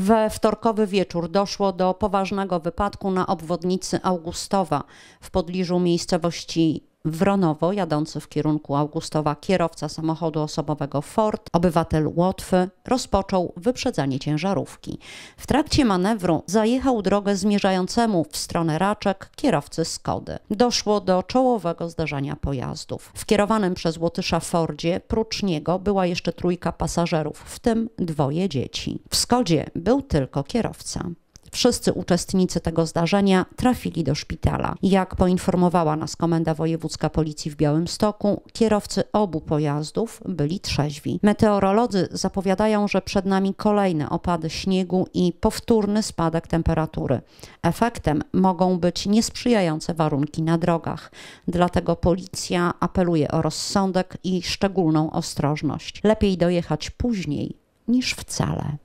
We wtorkowy wieczór doszło do poważnego wypadku na obwodnicy Augustowa w podliżu miejscowości Wronowo, jadący w kierunku Augustowa kierowca samochodu osobowego Ford, obywatel Łotwy, rozpoczął wyprzedzanie ciężarówki. W trakcie manewru zajechał drogę zmierzającemu w stronę Raczek kierowcy Skody. Doszło do czołowego zdarzenia pojazdów. W kierowanym przez Łotysza Fordzie prócz niego była jeszcze trójka pasażerów, w tym dwoje dzieci. W Skodzie był tylko kierowca. Wszyscy uczestnicy tego zdarzenia trafili do szpitala. Jak poinformowała nas Komenda Wojewódzka Policji w Białymstoku, kierowcy obu pojazdów byli trzeźwi. Meteorolodzy zapowiadają, że przed nami kolejne opady śniegu i powtórny spadek temperatury. Efektem mogą być niesprzyjające warunki na drogach. Dlatego policja apeluje o rozsądek i szczególną ostrożność. Lepiej dojechać później niż wcale.